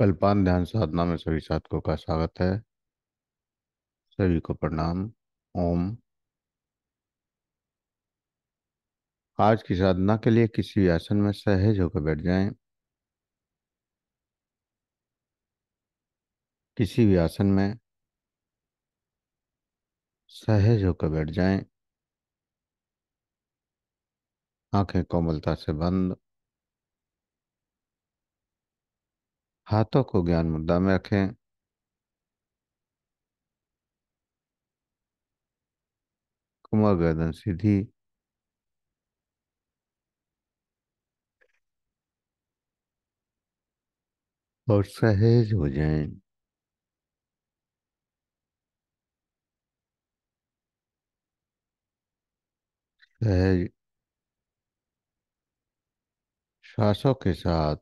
कल्पान ध्यान साधना में सभी साधकों का स्वागत है सभी को प्रणाम ओम आज की साधना के लिए किसी भी आसन में सहज होकर बैठ जाएं। किसी भी आसन में सहज होकर बैठ जाएं। आंखें कोमलता से बंद हाथों को ज्ञान मुद्रा में रखें कुमार गर्दन सीधी और सहज हो जाए सहज श्वासों के साथ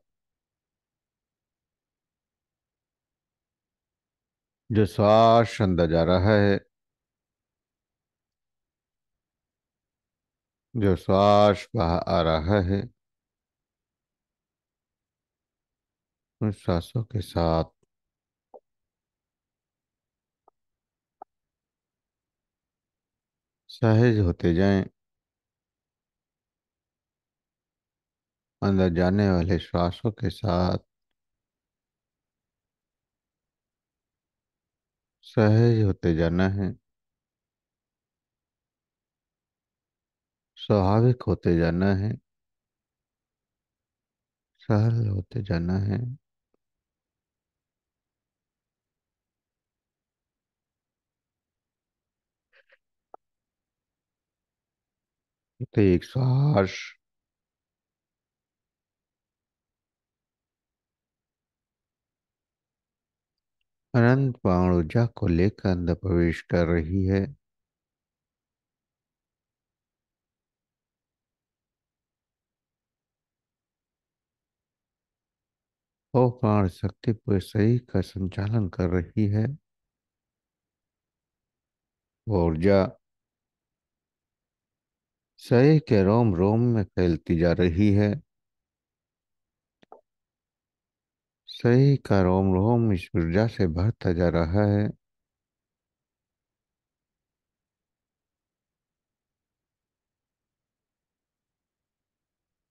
जो श्वास अंदर जा रहा है जो श्वास बाहर आ रहा है उन श्वासों के साथ सहज होते जाएं अंदर जाने वाले श्वासों के साथ सहज होते जाना है स्वाभाविक होते जाना है सरल होते जाना है तो एक श्वास अनंत प्राण ऊर्जा को लेकर अंदर प्रवेश कर रही है और प्राण शक्ति पूरे शरीर का संचालन कर रही है ऊर्जा शरीर के रोम रोम में फैलती जा रही है सही का रोम रोम इस ऊर्जा से भरता जा रहा है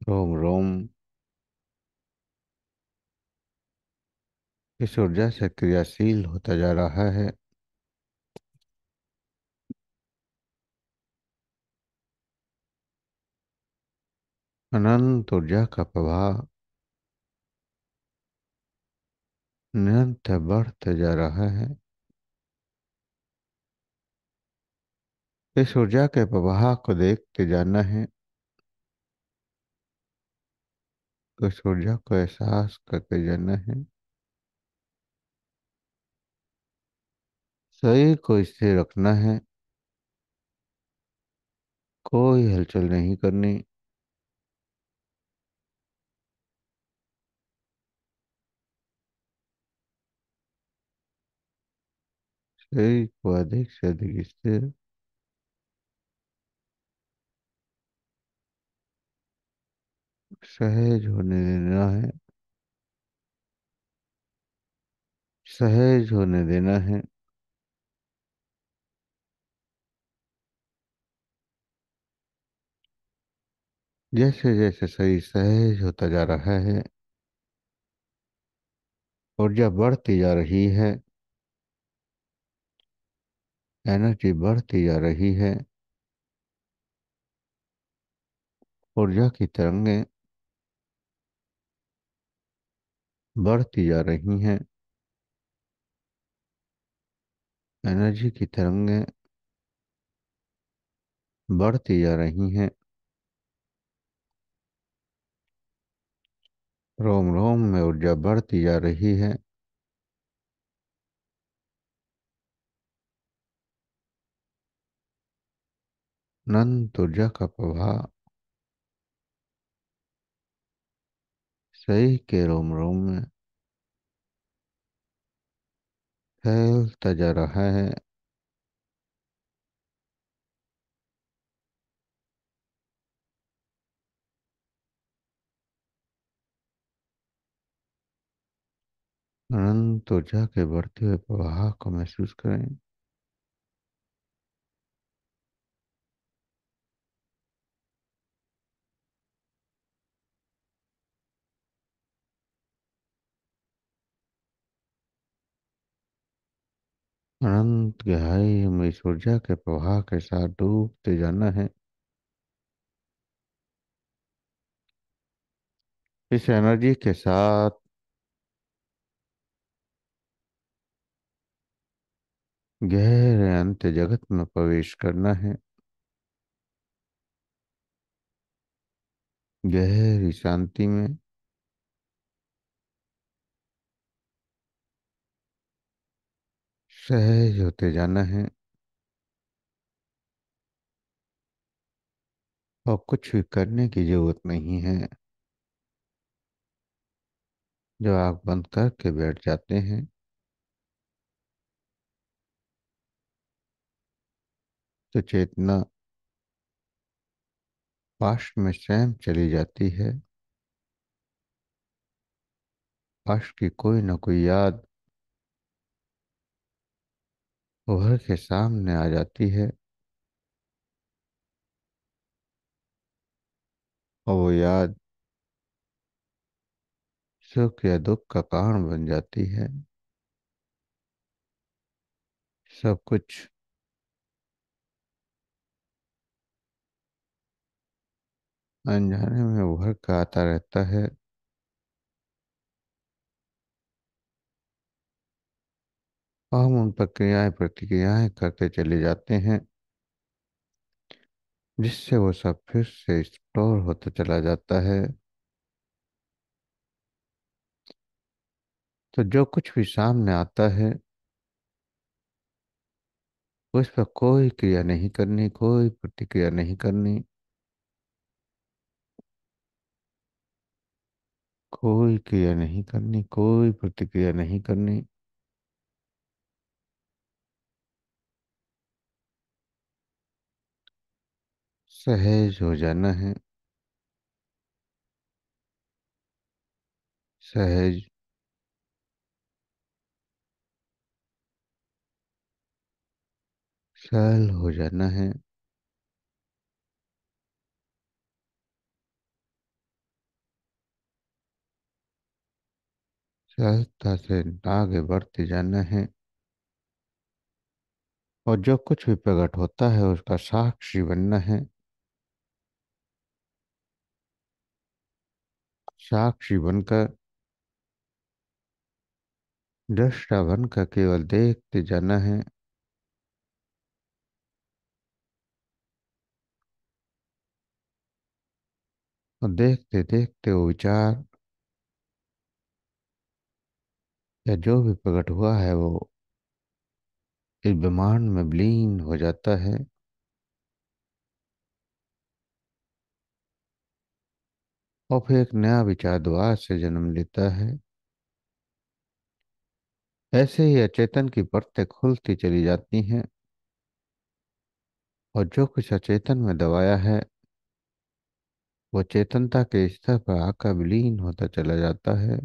रोम रोम इस ऊर्जा से क्रियाशील होता जा रहा है अनंत ऊर्जा का प्रभाव निरंतर बढ़ता जा रहा है इस ऊर्जा के प्रवाह को देखते जाना है उस ऊर्जा को एहसास करते जाना है शरीर को स्थिर रखना है कोई हलचल नहीं करनी Eikoa dedik işte. सहज होने देना है सहज होने देना है जैसे जैसे शरीर सहज होता जा रहा है ऊर्जा बढ़ती जा रही है एनर्जी बढ़ती जा रही है ऊर्जा की तरंगें बढ़ती जा रही हैं एनर्जी की तरंगें बढ़ती जा रही हैं रोम रोम में ऊर्जा बढ़ती जा रही है का प्रभाव सही के रोम रोम में फैलता जा रहा है अनंत ऊर्जा के बढ़ते हुए प्रवाह को महसूस करें गहराई में इस ऊर्जा के प्रवाह के साथ डूबते जाना है इस एनर्जी के साथ गहरे अंत जगत में प्रवेश करना है गहरी शांति में सहज होते जाना है और कुछ भी करने की जरूरत नहीं है जो आग बंद करके बैठ जाते हैं तो चेतना पास्ट में स्वयं चली जाती है पास्ट की कोई ना कोई याद उभर के सामने आ जाती है और वो याद सुख या दुख का कारण बन जाती है सब कुछ अनजाने में उभर का आता रहता है हम उन प्रक्रियाएं प्रतिक्रियाएं करते चले जाते हैं जिससे वो सब फिर से स्टोर होता चला जाता है तो जो कुछ भी सामने आता है उस पर कोई क्रिया नहीं करनी कोई प्रतिक्रिया नहीं करनी कोई क्रिया नहीं करनी कोई प्रतिक्रिया नहीं करनी सहज हो जाना है सहज सरल हो जाना है सहजता से आगे बढ़ते जाना है और जो कुछ भी प्रकट होता है उसका साक्षी बनना है साक्षी बनकर दृष्टा बनकर केवल देखते जाना है और देखते देखते वो विचार या जो भी प्रकट हुआ है वो इस ब्रह्मांड में विलीन हो जाता है और फिर एक नया विचार द्वार से जन्म लेता है ऐसे ही अचेतन की परतें खुलती चली जाती हैं और जो कुछ अचेतन में दबाया है वो चेतनता के स्तर पर आकर विलीन होता चला जाता है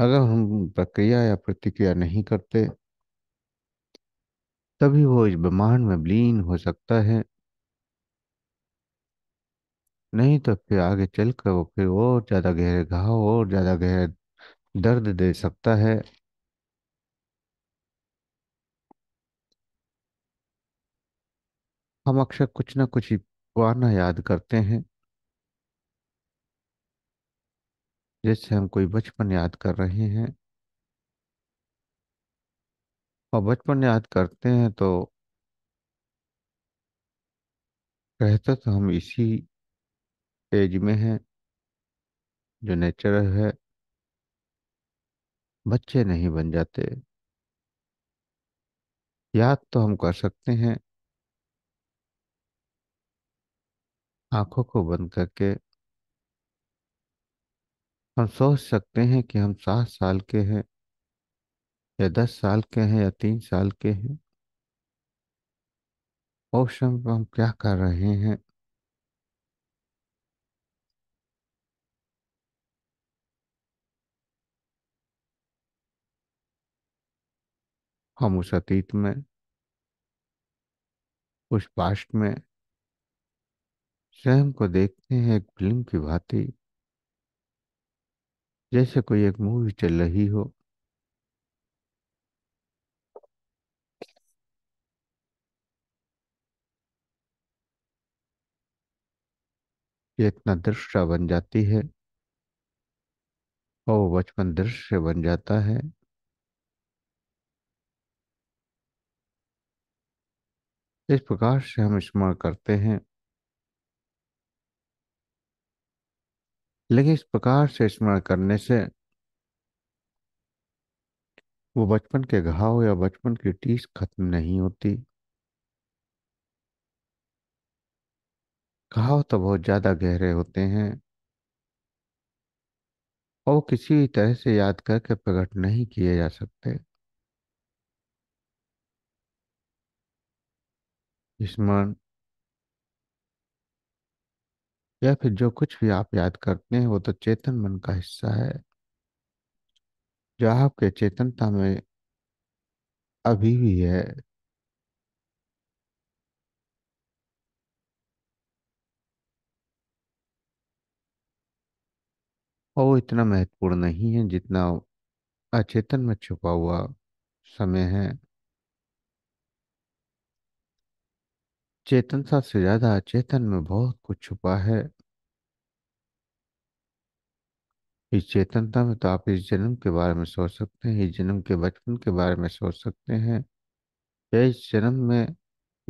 अगर हम प्रक्रिया या प्रतिक्रिया नहीं करते तभी वो इस ब्रह्मांड में विलीन हो सकता है नहीं तो फिर आगे कर वो फिर और ज्यादा गहरे घाव और ज्यादा गहरे दर्द दे सकता है हम अक्सर कुछ ना कुछ पुराना याद करते हैं जैसे हम कोई बचपन याद कर रहे हैं और बचपन याद करते हैं तो रहता तो हम इसी एज में है जो नेचर है बच्चे नहीं बन जाते याद तो हम कर सकते हैं आंखों को बंद करके हम सोच सकते हैं कि हम सात साल के हैं या दस साल के हैं या तीन साल के हैं ऑप्शन समय हम क्या कर रहे हैं हम उस अतीत में उस पास्ट में स्वयं को देखते हैं एक फिल्म की भांति जैसे कोई एक मूवी चल रही हो इतना दृश्य बन जाती है और वो बचपन दृश्य बन जाता है इस प्रकार से हम स्मरण करते हैं लेकिन इस प्रकार से स्मरण करने से वो बचपन के घाव या बचपन की टीस खत्म नहीं होती घाव तो बहुत ज़्यादा गहरे होते हैं और वो किसी तरह से याद करके प्रकट नहीं किए जा सकते स्मरण या फिर जो कुछ भी आप याद करते हैं वो तो चेतन मन का हिस्सा है जो आपके चेतनता में अभी भी है और वो इतना महत्वपूर्ण नहीं है जितना अचेतन में छुपा हुआ समय है चेतनता से ज्यादा अचेतन में बहुत कुछ छुपा है इस चेतनता में तो आप इस जन्म के बारे में सोच सकते हैं इस जन्म के बचपन के बारे में सोच सकते हैं या इस जन्म में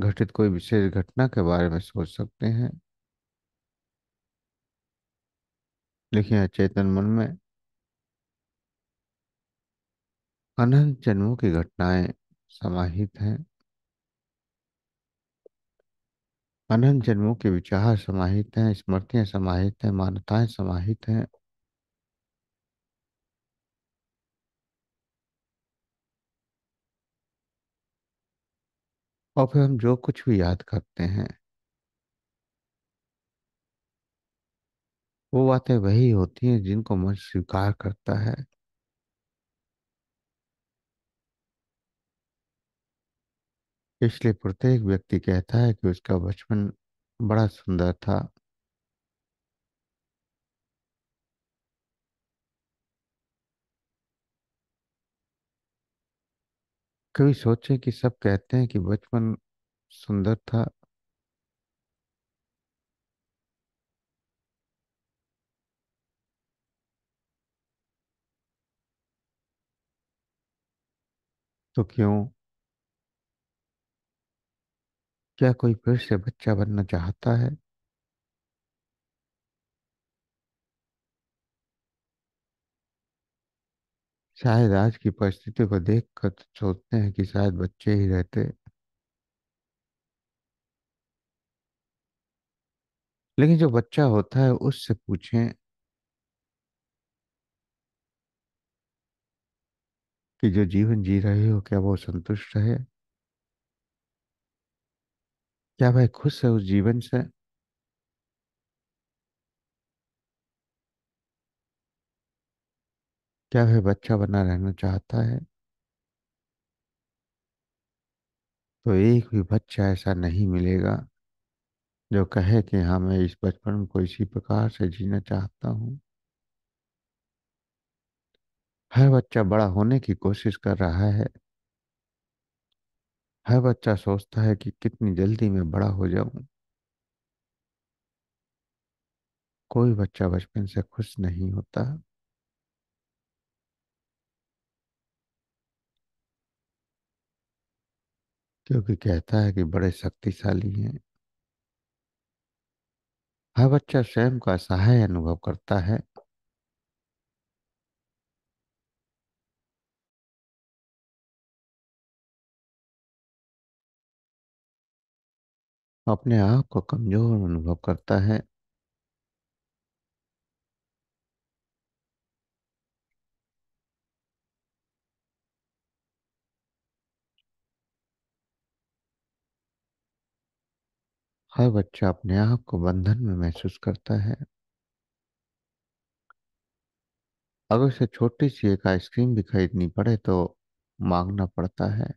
घटित कोई विशेष घटना के बारे में सोच सकते हैं लेकिन अचेतन मन में अनंत जन्मों की घटनाएं समाहित हैं अनंत जन्मों के विचार समाहित हैं स्मृतियां समाहित हैं मान्यताएं समाहित हैं और फिर हम जो कुछ भी याद करते हैं वो बातें वही होती हैं जिनको मन स्वीकार करता है इसलिए प्रत्येक व्यक्ति कहता है कि उसका बचपन बड़ा सुंदर था कभी सोचे कि सब कहते हैं कि बचपन सुंदर था तो क्यों क्या कोई फिर से बच्चा बनना चाहता है शायद आज की परिस्थिति को देख कर तो सोचते हैं कि शायद बच्चे ही रहते लेकिन जो बच्चा होता है उससे पूछें कि जो जीवन जी रहे हो क्या वो संतुष्ट है क्या वह खुश है उस जीवन से क्या वह बच्चा बना रहना चाहता है तो एक भी बच्चा ऐसा नहीं मिलेगा जो कहे कि हाँ मैं इस बचपन को इसी प्रकार से जीना चाहता हूँ हर बच्चा बड़ा होने की कोशिश कर रहा है हर बच्चा सोचता है कि कितनी जल्दी मैं बड़ा हो जाऊं कोई बच्चा बचपन से खुश नहीं होता क्योंकि कहता है कि बड़े शक्तिशाली हैं हर बच्चा स्वयं का असहाय अनुभव करता है अपने आप को कमजोर अनुभव करता है हर बच्चा अपने आप को बंधन में महसूस करता है अगर उसे छोटी सी एक आइसक्रीम भी खरीदनी पड़े तो मांगना पड़ता है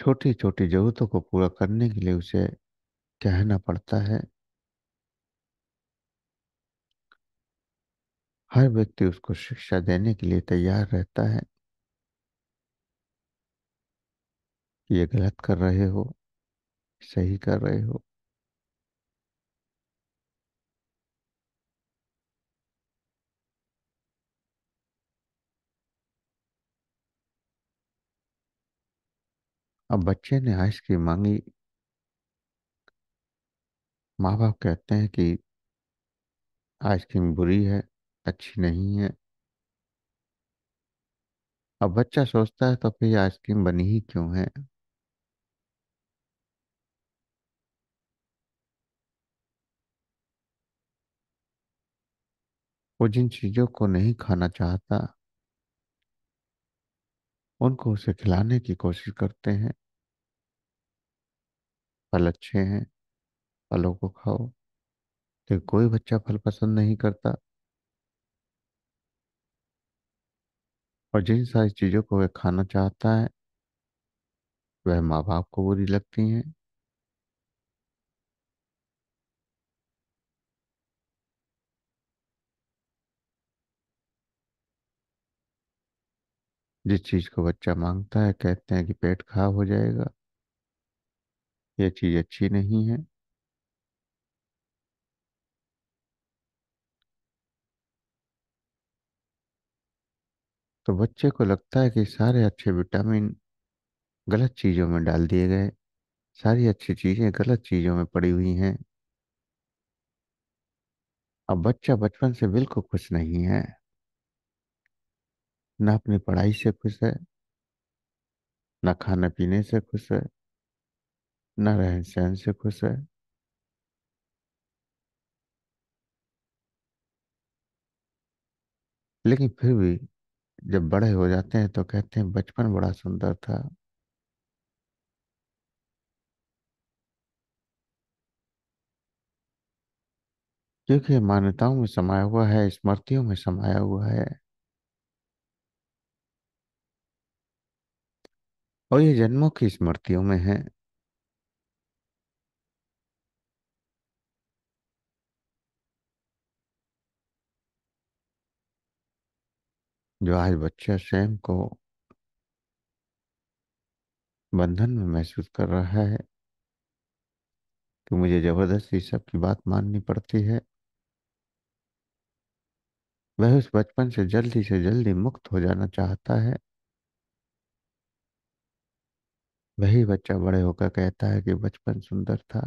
छोटी छोटी जरूरतों को पूरा करने के लिए उसे कहना पड़ता है हर व्यक्ति उसको शिक्षा देने के लिए तैयार रहता है ये गलत कर रहे हो सही कर रहे हो अब बच्चे ने आइसक्रीम मांगी माँ बाप कहते हैं कि आइसक्रीम बुरी है अच्छी नहीं है अब बच्चा सोचता है तो फिर आइसक्रीम बनी ही क्यों है वो जिन चीजों को नहीं खाना चाहता उनको उसे खिलाने की कोशिश करते हैं फल अच्छे हैं फलों को खाओ तो कोई बच्चा फल पसंद नहीं करता और जिन सारी चीज़ों को वह खाना चाहता है वह माँ बाप को बुरी लगती हैं जिस चीज़ को बच्चा मांगता है कहते हैं कि पेट खराब हो जाएगा ये चीज़ अच्छी नहीं है तो बच्चे को लगता है कि सारे अच्छे विटामिन गलत चीज़ों में डाल दिए गए सारी अच्छी चीज़ें गलत चीज़ों में पड़ी हुई हैं अब बच्चा बचपन से बिल्कुल खुश नहीं है ना अपनी पढ़ाई से खुश है ना खाने पीने से खुश है रहन सहन से खुश है लेकिन फिर भी जब बड़े हो जाते हैं तो कहते हैं बचपन बड़ा सुंदर था क्योंकि मान्यताओं में समाया हुआ है स्मृतियों में समाया हुआ है और ये जन्मों की स्मृतियों में है जो आज बच्चा स्वयं को बंधन में महसूस कर रहा है कि मुझे जबरदस्ती सबकी बात माननी पड़ती है वह उस बचपन से जल्दी से जल्दी मुक्त हो जाना चाहता है वही बच्चा बड़े होकर कहता है कि बचपन सुंदर था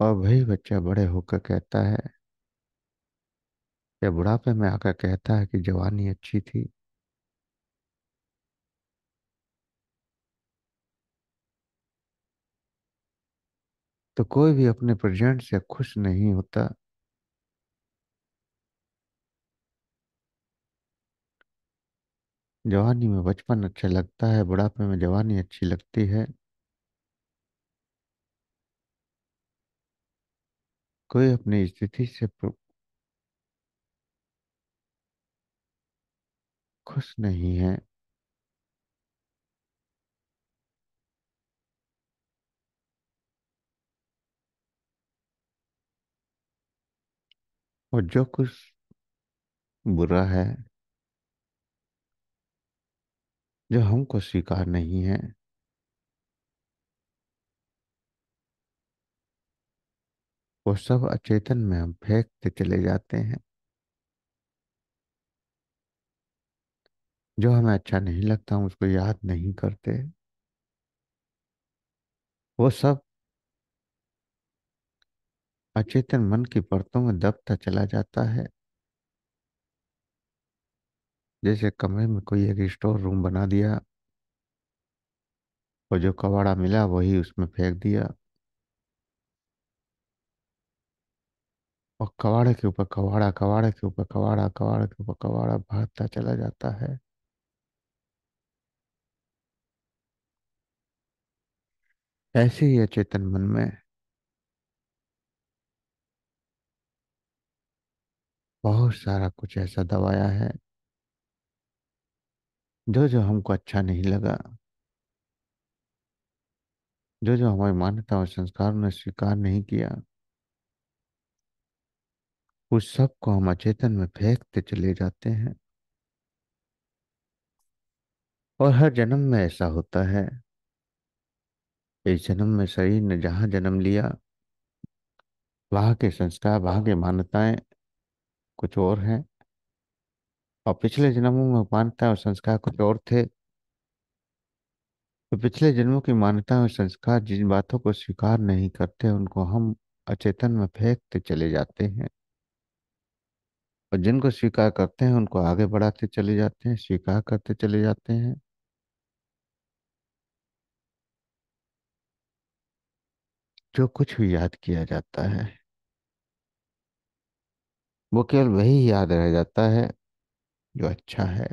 और वही बच्चा बड़े होकर कहता है या बुढ़ापे में आकर कहता है कि जवानी अच्छी थी तो कोई भी अपने प्रेजेंट से खुश नहीं होता जवानी में बचपन अच्छा लगता है बुढ़ापे में जवानी अच्छी लगती है कोई अपनी स्थिति से खुश नहीं है और जो कुछ बुरा है जो हमको स्वीकार नहीं है वो सब अचेतन में हम फेंकते चले जाते हैं जो हमें अच्छा नहीं लगता हम उसको याद नहीं करते वो सब अचेतन मन की परतों में दबता चला जाता है जैसे कमरे में कोई एक स्टोर रूम बना दिया और जो कबाड़ा मिला वही उसमें फेंक दिया और कवाड़े के ऊपर कवाड़ा कवाड़े के ऊपर कवाड़ा कवाड़े के ऊपर कवाड़ा भरता चला जाता है ऐसे ही अचेतन मन में बहुत सारा कुछ ऐसा दबाया है जो जो हमको अच्छा नहीं लगा जो जो हमारी मान्यता और संस्कारों ने स्वीकार नहीं किया उस सब को हम अचेतन में फेंकते चले जाते हैं और हर जन्म में ऐसा होता है इस जन्म में शरीर ने जहाँ जन्म लिया वहाँ के संस्कार वहाँ की मान्यताएं कुछ और हैं और पिछले जन्मों में मान्यता और संस्कार कुछ और थे तो पिछले जन्मों की मान्यता और संस्कार जिन बातों को स्वीकार नहीं करते उनको हम अचेतन में फेंकते चले जाते हैं और जिनको स्वीकार करते हैं उनको आगे बढ़ाते चले जाते हैं स्वीकार करते चले जाते हैं जो कुछ भी याद किया जाता है वो केवल वही याद रह जाता है जो अच्छा है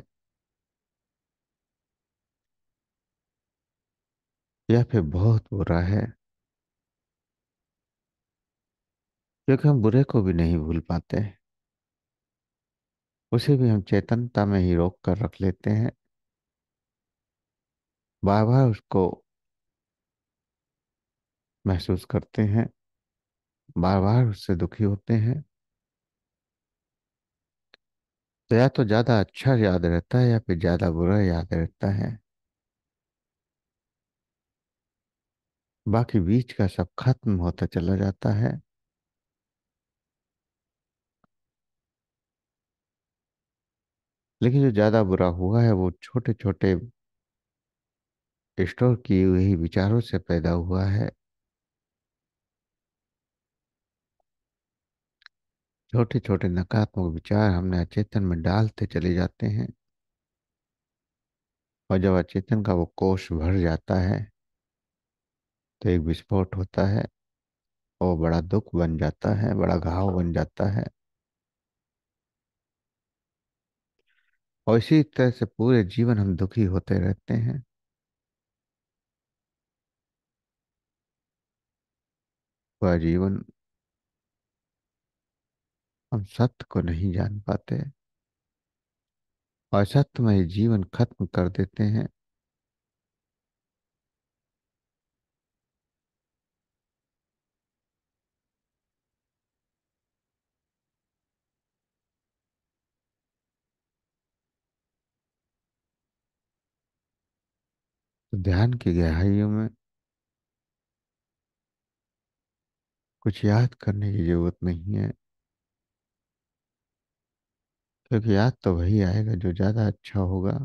या फिर बहुत बुरा है क्योंकि हम बुरे को भी नहीं भूल पाते हैं उसे भी हम चेतनता में ही रोक कर रख लेते हैं बार बार उसको महसूस करते हैं बार बार उससे दुखी होते हैं तो या तो ज़्यादा अच्छा याद रहता है या फिर ज़्यादा बुरा याद रहता है बाकी बीच का सब खत्म होता चला जाता है लेकिन जो ज़्यादा बुरा हुआ है वो छोटे छोटे स्टोर किए हुए ही विचारों से पैदा हुआ है छोटे छोटे नकारात्मक विचार हमने अचेतन में डालते चले जाते हैं और जब अचेतन का वो कोष भर जाता है तो एक विस्फोट होता है और बड़ा दुख बन जाता है बड़ा घाव बन जाता है और इसी तरह से पूरे जीवन हम दुखी होते रहते हैं पूरा जीवन हम सत्य को नहीं जान पाते और सत्यमय जीवन खत्म कर देते हैं ध्यान की गहराइयों में कुछ याद करने की जरूरत नहीं है क्योंकि याद तो वही आएगा जो ज़्यादा अच्छा होगा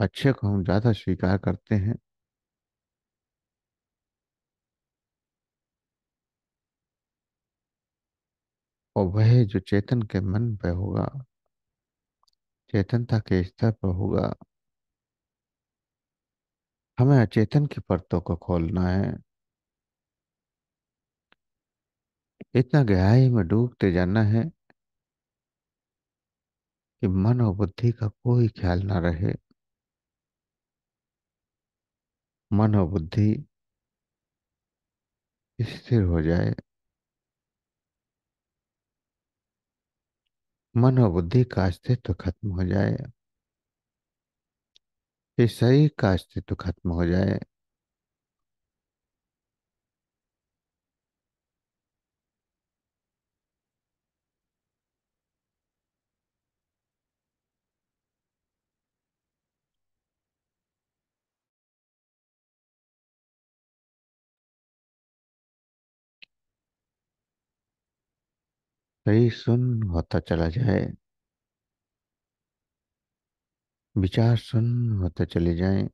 अच्छे को हम ज़्यादा स्वीकार करते हैं और वह जो चेतन के मन पर होगा चेतनता के स्तर पर होगा हमें अचेतन की परतों को खोलना है इतना गहराई में डूबते जाना है कि मन और बुद्धि का कोई ख्याल ना रहे मन और बुद्धि स्थिर हो जाए मन और बुद्धि का अस्तित्व खत्म हो जाए कि शरीर का अस्तित्व खत्म हो जाए सही सुन होता चला जाए विचार सुन होते तो चले जाएं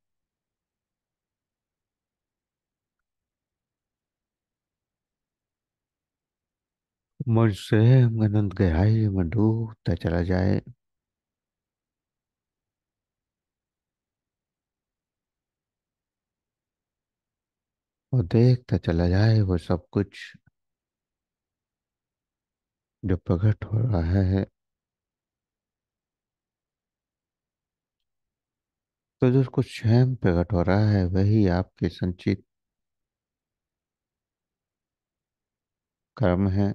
मन स्वयं अनंत गहराई में डूबता चला जाए और देखता चला जाए वो सब कुछ जो प्रकट हो रहा है जो उसको स्वयं प्रकट हो रहा है वही आपके संचित कर्म है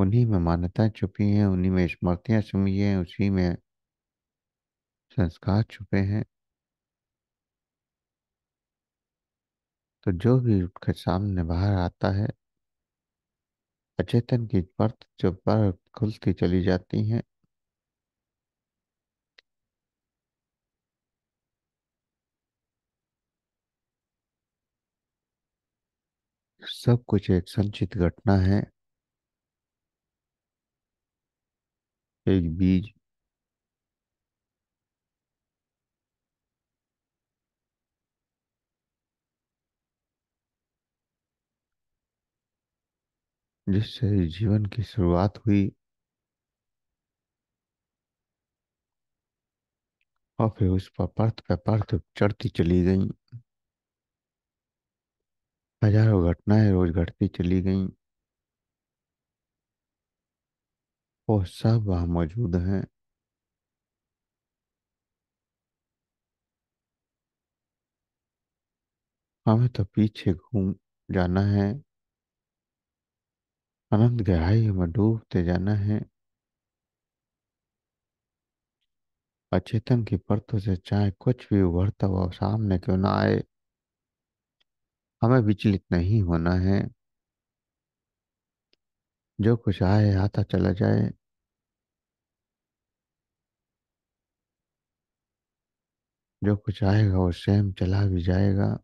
उन्हीं में मान्यता छुपी हैं उन्हीं में स्मृतियां छुपी हैं उसी में संस्कार छुपे हैं तो जो भी उसके सामने बाहर आता है अचेतन की परत जो पर खुलती चली जाती है सब कुछ एक संचित घटना है एक बीज जिससे जीवन की शुरुआत हुई और फिर उस पर पर्थ पर परत चढ़ती चली गई हजारों तो घटनाएं रोज घटती चली गई और सब वहाँ मौजूद हैं हमें तो पीछे घूम जाना है अनंत गहराई में डूबते जाना है अचेतन की परतों से चाहे कुछ भी उभरता हुआ सामने क्यों ना आए हमें विचलित नहीं होना है जो कुछ आए आता चला जाए जो कुछ आएगा वो सेम चला भी जाएगा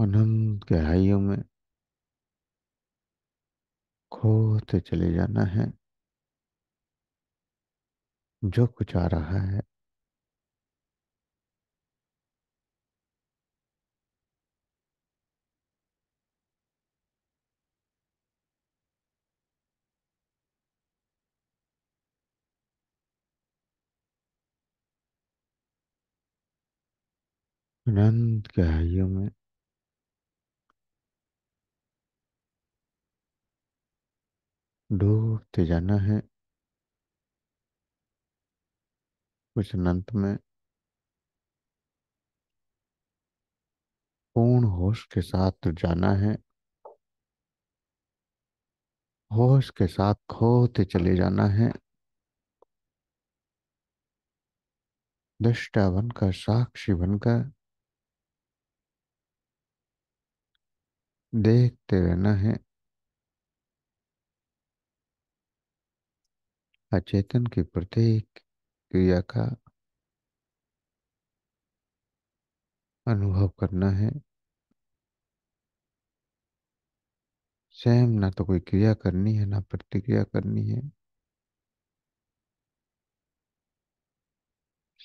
अनंत गहराइयों में खोते चले जाना है जो कुछ आ रहा है अनंत गहराइयों में डूबते जाना है कुछ अनंत में पूर्ण होश के साथ जाना है होश के साथ खोते चले जाना है दृष्टा बनकर साक्षी बनकर देखते रहना है अचेतन की प्रत्येक क्रिया का अनुभव करना है स्वयं ना तो कोई क्रिया करनी है ना प्रतिक्रिया करनी है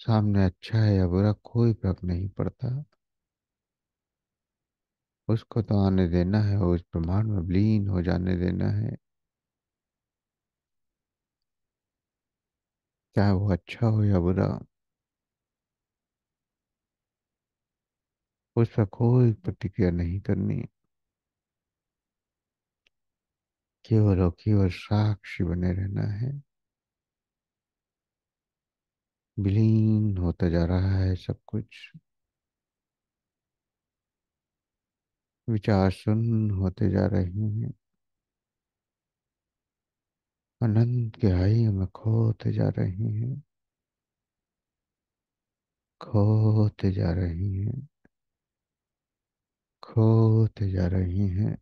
सामने अच्छा है या बुरा कोई फर्क नहीं पड़ता उसको तो आने देना है और उस प्रमाण में लीन हो जाने देना है चाहे वो अच्छा हो या बुरा उस पर कोई प्रतिक्रिया नहीं करनी केवल और केवल साक्षी बने रहना है विलीन होता जा रहा है सब कुछ विचार सुन्न होते जा रहे हैं अनंत गहराई में खोते जा रही हैं खोते जा रही हैं खोते जा रही हैं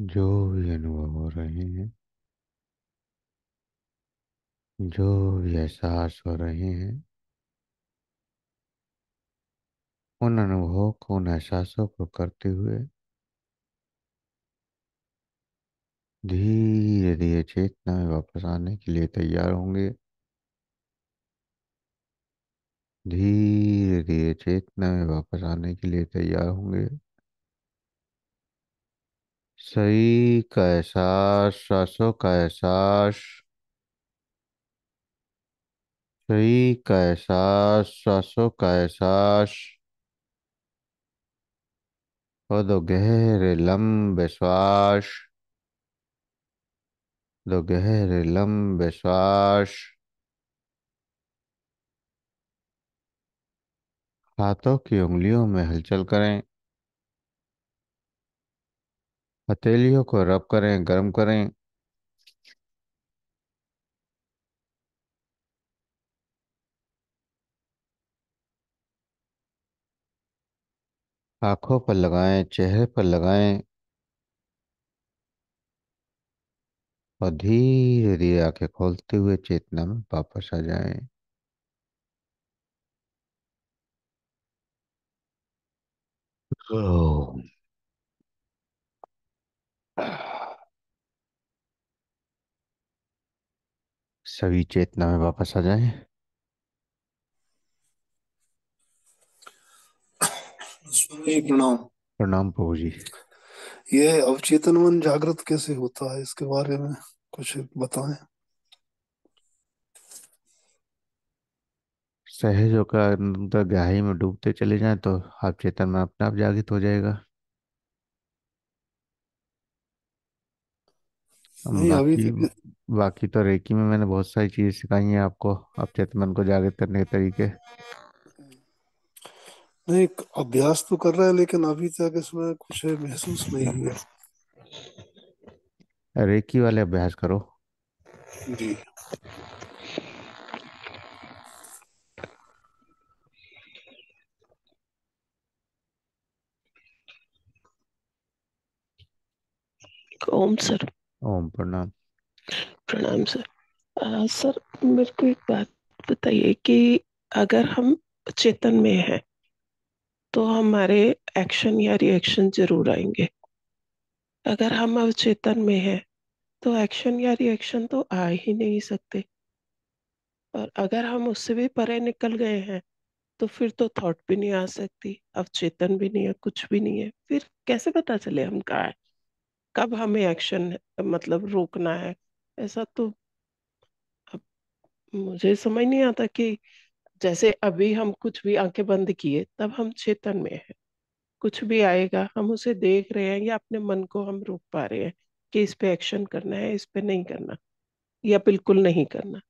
जो भी अनुभव हो रहे हैं जो भी एहसास हो रहे हैं उन अनुभवों को उन एहसासों को करते हुए धीरे धीरे चेतना में वापस आने के लिए तैयार होंगे धीरे धीरे चेतना में वापस आने के लिए तैयार होंगे सही का एहसास सांसों का एहसास सही का एहसास सांसों का एहसास दो गहरे लंबे श्वास दो गहरे लंबे श्वास हाथों की उंगलियों में हलचल करें हथेलियों को रब करें गर्म करें आंखों पर लगाएं चेहरे पर लगाएं और धीरे धीरे आंखें खोलते हुए चेतना में वापस आ जाएं oh. सभी चेतना में वापस आ जाएं प्रणाम प्रणाम प्रभु जी ये अवचेतन मन जागृत कैसे होता है इसके बारे में कुछ बताएं सहज होकर गहराई में डूबते चले जाएं तो आप चेतन में अपने आप जागृत हो जाएगा नहीं अभी बाकी तक तो बाकी तो रेकी में मैंने बहुत सारी चीजें सिखाई हैं आपको अपचेत मन को जागृत करने के तरीके नहीं अभ्यास तो कर रहा है लेकिन अभी तक इसमें कुछ महसूस नहीं हुआ रेकी वाले अभ्यास करो जी ओम सर ओम प्रणाम प्रणाम सर आ, सर मेरे को एक बात बताइए कि अगर हम चेतन में हैं तो हमारे एक्शन या रिएक्शन जरूर आएंगे अगर हम अवचेतन में हैं तो एक्शन या रिएक्शन तो आ ही नहीं सकते और अगर हम उससे भी परे निकल गए हैं तो फिर तो थॉट भी नहीं आ सकती अवचेतन भी नहीं है कुछ भी नहीं है फिर कैसे पता चले हम कहा है कब हमें एक्शन मतलब रोकना है ऐसा तो अब मुझे समझ नहीं आता कि जैसे अभी हम कुछ भी आंखें बंद किए तब हम चेतन में हैं कुछ भी आएगा हम उसे देख रहे हैं या अपने मन को हम रोक पा रहे हैं कि इस पे एक्शन करना है इस पे नहीं करना या बिल्कुल नहीं करना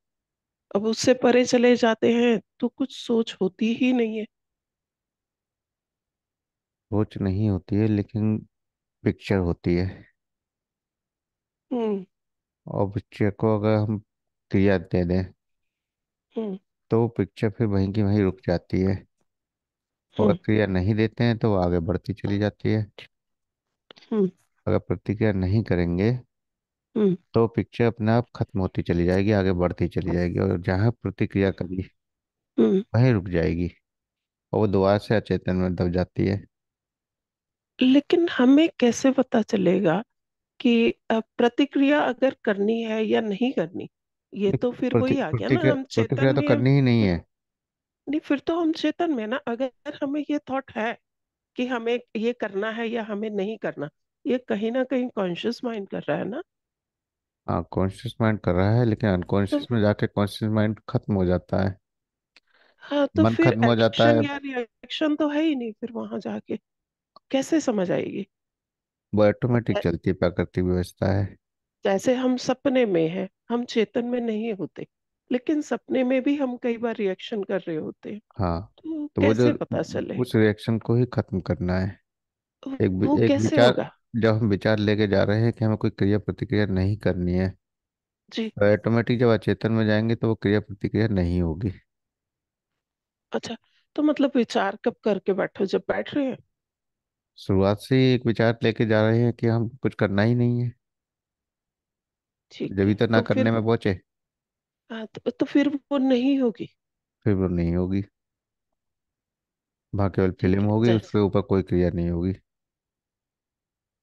अब उससे परे चले जाते हैं तो कुछ सोच होती ही नहीं है सोच नहीं होती है लेकिन पिक्चर होती है हम्म। और पिक्चर को अगर हम क्रिया दे दें हम्म तो पिक्चर फिर वहीं की वहीं रुक जाती है और हम्म। अगर क्रिया नहीं देते हैं तो वो आगे बढ़ती चली जाती है हम्म अगर प्रतिक्रिया नहीं करेंगे हम्म तो पिक्चर अपने आप खत्म होती चली जाएगी आगे बढ़ती चली जाएगी और जहाँ प्रतिक्रिया करी हम्म। वहीं रुक जाएगी और वो दोबारा से अचेतन में दब जाती है लेकिन हमें कैसे पता चलेगा कि प्रतिक्रिया अगर करनी है या नहीं करनी ये तो फिर वही आ गया ना प्रतिक्रिया हम प्रतिक्रिया चेतन तो करनी ही नहीं है नहीं फिर तो हम चेतन में ना अगर हमें ये थॉट है कि हमें ये करना है या हमें नहीं करना ये कहीं ना कहीं कॉन्शियस माइंड कर रहा है ना हाँ कॉन्शियस माइंड कर रहा है लेकिन अनकॉन्शियस तो में जाके कॉन्शियस माइंड खत्म हो जाता है हाँ तो मन फिर खत्म हो जाता एक्शन है या रिएक्शन तो है ही नहीं फिर वहां जाके कैसे समझ आएगी वो ऑटोमेटिक चलती प्रकृति व्यवस्था है जैसे हम सपने में हैं हम चेतन में नहीं होते लेकिन सपने में भी हम कई बार रिएक्शन कर रहे होते हैं हाँ तो तो वो जो कैसे पता चले उस रिएक्शन को ही खत्म करना है एक वो एक कैसे विचार होगा जब हम विचार लेके जा रहे हैं कि हमें कोई क्रिया प्रतिक्रिया नहीं करनी है जी ऑटोमेटिक तो जब अचेतन में जाएंगे तो वो क्रिया प्रतिक्रिया नहीं होगी अच्छा तो मतलब विचार कब करके बैठो जब बैठ रहे हैं शुरुआत से ही एक विचार लेके जा रहे हैं कि हम कुछ करना ही नहीं है ठीक जब है ही तक ना फिर करने में पहुंचे हाँ तो, तो फिर वो नहीं होगी फिर वो नहीं होगी वहाँ केवल फिल्म है होगी जैसे उसके ऊपर कोई क्रिया नहीं होगी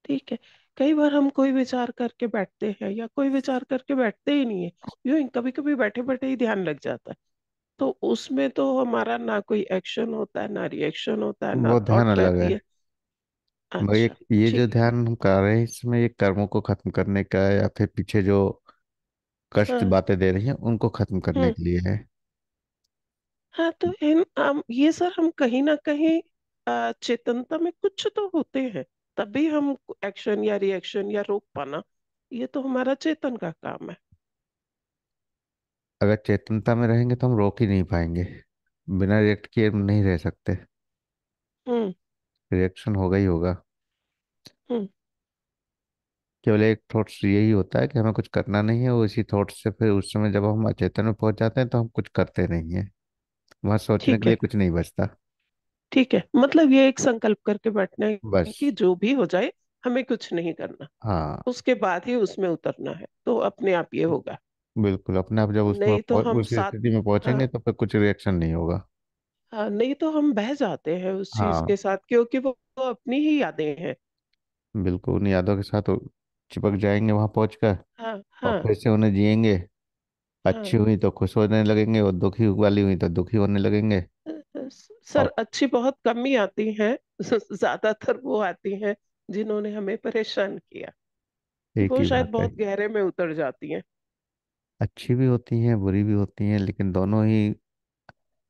ठीक है कई बार हम कोई विचार करके बैठते हैं या कोई विचार करके बैठते ही नहीं है यूं ही कभी कभी बैठे बैठे ही ध्यान लग जाता है तो उसमें तो हमारा ना कोई एक्शन होता है ना रिएक्शन होता है ना वो ध्यान थॉट अलग है रहती है भाई ये अच्छा ये जो ठीक ध्यान हम कर रहे हैं इसमें ये कर्मों को खत्म करने का है या फिर पीछे जो कष्ट हाँ बातें दे रही हैं उनको खत्म करने हम्म के लिए है हाँ तो इन हम ये सर हम कहीं ना कहीं चेतनता में कुछ तो होते हैं तभी हम एक्शन या रिएक्शन या रोक पाना ये तो हमारा चेतन का काम है अगर चेतनता में रहेंगे तो हम रोक ही नहीं पाएंगे बिना रिएक्ट किए नहीं रह सकते हम्म रिएक्शन होगा ही होगा हम्म। केवल एक थॉट्स यही होता है कि हमें कुछ करना नहीं है वो इसी थॉट से फिर उस समय जब हम अचेतन में पहुंच जाते हैं तो हम कुछ करते नहीं है वहां सोचने ठीक के है लिए कुछ नहीं बचता ठीक है मतलब ये एक संकल्प करके बैठना है बस कि जो भी हो जाए हमें कुछ नहीं करना हाँ उसके बाद ही उसमें उतरना है तो अपने आप ये होगा बिल्कुल अपने आप जब उसमें नहीं तो हम उस साथ स्थिति में हाँ पहुंचेंगे तो फिर कुछ रिएक्शन नहीं होगा नहीं तो हम बह जाते हैं उस चीज हाँ के साथ क्योंकि वो वो अपनी ही यादें हैं बिल्कुल उन यादों के साथ चिपक जाएंगे वहां पहुंचकर हाँ और हाँ फिर से उन्हें जिएंगे अच्छी हाँ हुई तो खुश होने लगेंगे और दुखी वाली हुई तो दुखी होने लगेंगे स- सर और अच्छी बहुत कम ही आती हैं ज्यादातर वो आती हैं जिन्होंने हमें परेशान किया एक वो ही शायद बात बहुत है गहरे में उतर जाती हैं अच्छी भी होती हैं बुरी भी होती हैं लेकिन दोनों ही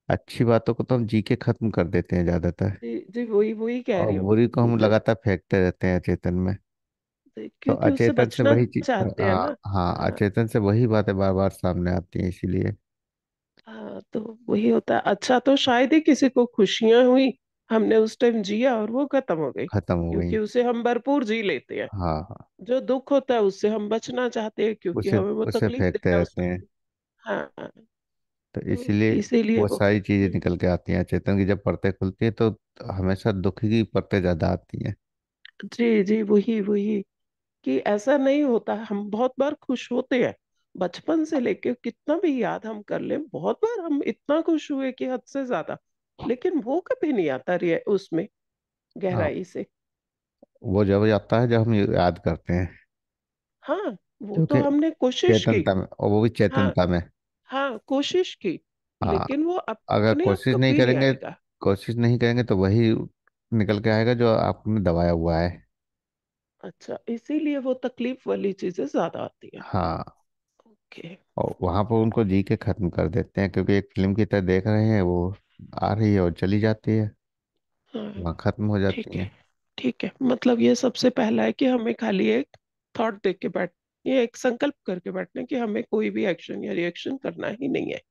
अच्छी बातों को तो हम जी के खत्म कर देते हैं ज्यादातर जी जी वही वही कह और रही हूँ बुरी को हम क्योंकि लगातार फेंकते रहते हैं अचेतन में तो, तो क्योंकि उससे अचेतन से बचना वही चीज चाहते हैं ना हाँ हाँ हाँ अचेतन से वही बातें बार बार सामने आती हैं इसीलिए हाँ तो वही होता है अच्छा तो शायद ही किसी को खुशियां हुई हमने उस टाइम जिया और वो खत्म हो गई खत्म हो गई क्योंकि उसे हम भरपूर जी लेते हैं हाँ, हाँ। जो दुख होता है उससे हम बचना चाहते हैं क्योंकि उसे हमें वो उसे तकलीफ फेंकते देता है उस रहते हैं हाँ तो, तो इसीलिए इसीलिए वो तो सारी चीजें निकल के आती हैं चेतन की जब परतें खुलती हैं तो हमेशा दुख की परतें ज्यादा आती हैं जी जी वही वही कि ऐसा नहीं होता हम बहुत बार खुश होते हैं बचपन से लेके कितना भी याद हम कर लें बहुत बार हम इतना खुश हुए कि हद से ज्यादा लेकिन वो कभी नहीं आता रिय उसमें हाँ गहराई से वो जब आता है जब हम याद करते हैं हाँ वो तो क्योंकि तो हमने कोशिश की चेतनता में और वो भी हाँ चेतनता में हाँ कोशिश की हाँ लेकिन वो अगर अपने आप कोशिश नहीं कभी नहीं करेंगे आएगा कोशिश नहीं करेंगे तो वही निकल के आएगा जो आपने दबाया हुआ है अच्छा इसीलिए वो तकलीफ वाली चीजें ज्यादा आती है हाँ ओके और वहां पर उनको जी के खत्म कर देते हैं क्योंकि एक फिल्म की तरह देख रहे हैं वो आ रही है और चली जाती है वहां वहाँ खत्म हो ठीक जाती है है ठीक है मतलब ये सबसे पहला है कि हमें खाली एक थॉट देख के बैठ ये एक संकल्प करके बैठने कि हमें कोई भी एक्शन या रिएक्शन करना ही नहीं है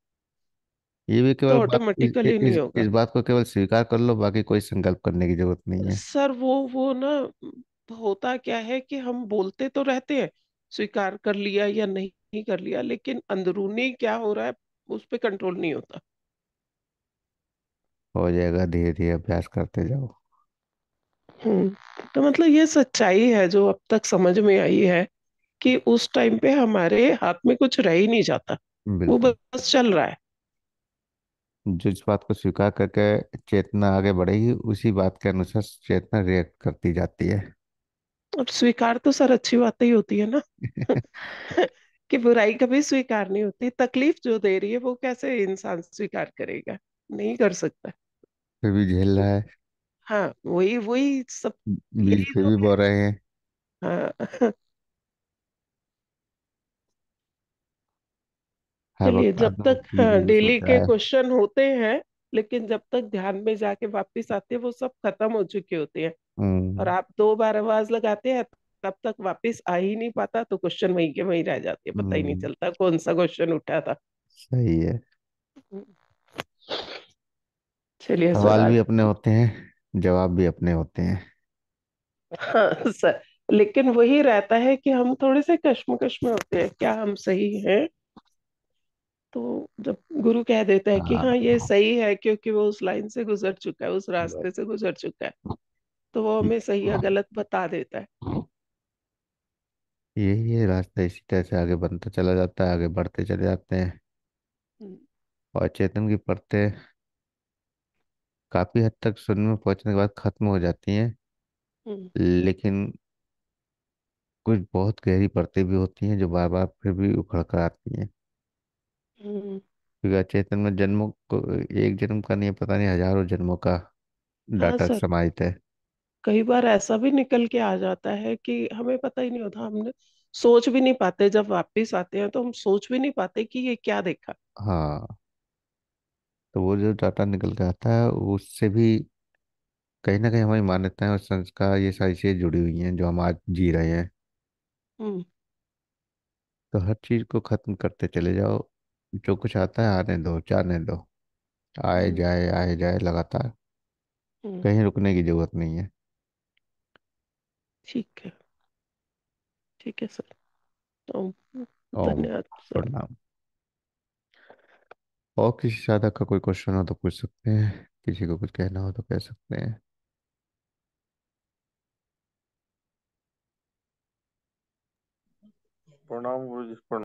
ये भी केवल ऑटोमेटिकली तो इस, नहीं इस, होगा इस बात को केवल स्वीकार कर लो बाकी कोई संकल्प करने की जरूरत नहीं है सर वो वो ना होता क्या है कि हम बोलते तो रहते हैं स्वीकार कर लिया या नहीं कर लिया लेकिन अंदरूनी क्या हो रहा है उस पर कंट्रोल नहीं होता हो जाएगा धीरे धीरे अभ्यास करते जाओ हम्म तो मतलब ये सच्चाई है जो अब तक समझ में आई है कि उस टाइम पे हमारे हाथ में कुछ रह ही नहीं जाता वो बस चल रहा है जो इस बात को स्वीकार करके चेतना आगे बढ़ेगी उसी बात के अनुसार चेतना रिएक्ट करती जाती है अब स्वीकार तो सर अच्छी बात ही होती है ना कि बुराई कभी स्वीकार नहीं होती तकलीफ जो दे रही है वो कैसे इंसान स्वीकार करेगा नहीं कर सकता फिर भी झेल रहा है हाँ वही वही सब फिर तो भी बो रहे हैं हाँ चलिए जब तक डेली हाँ, के क्वेश्चन होते हैं लेकिन जब तक ध्यान में जाके वापस आते हैं वो सब खत्म हो चुके होते हैं और हम्म। आप दो बार आवाज लगाते हैं तब तक वापस आ ही नहीं पाता तो क्वेश्चन वहीं के वहीं रह जाते हैं पता ही नहीं हम्म। चलता कौन सा क्वेश्चन उठा था सही है चलिए सवाल सवाल भी अपने होते हैं जवाब भी अपने होते हैं हाँ सर लेकिन वही रहता है कि हम थोड़े से कश्मकश में होते हैं क्या हम सही हैं तो जब गुरु कह देता है कि हाँ, हाँ ये हाँ। सही है क्योंकि वो उस लाइन से गुजर चुका है उस हाँ। रास्ते से गुजर चुका है तो वो हमें सही या गलत बता देता है यही है रास्ता इसी तरह से आगे बनता चला जाता है आगे बढ़ते चले जाते हैं और चेतन की परतें काफी हद तक सुन में पहुंचने के बाद खत्म हो जाती हैं लेकिन कुछ बहुत गहरी परतें भी होती हैं जो बार बार फिर भी उखड़ कर आती हैं हम्म अचेतन में जन्मों को एक जन्म का नहीं पता नहीं हजारों जन्मों का हाँ डाटा सर समाहित है कई बार ऐसा भी निकल के आ जाता है कि हमें पता ही नहीं होता हमने सोच भी नहीं पाते जब वापस आते हैं तो हम सोच भी नहीं पाते कि ये क्या देखा हाँ तो वो जो डाटा निकल के आता है उससे भी कहीं ना कहीं हमारी मान्यताएं और संस्कार ये सारी चीज़ें जुड़ी हुई हैं जो हम आज जी रहे हैं हम्म तो हर चीज़ को खत्म करते चले जाओ जो कुछ आता है आने दो जाने दो आए हम्म। जाए आए जाए लगातार हम्म। कहीं रुकने की जरूरत नहीं है ठीक है ठीक है सर तो ओम धन्यवाद सर प्रणाम और किसी साधक का कोई क्वेश्चन हो तो पूछ सकते हैं किसी को कुछ कहना हो तो कह सकते हैं प्रणाम गुरु जी प्रणाम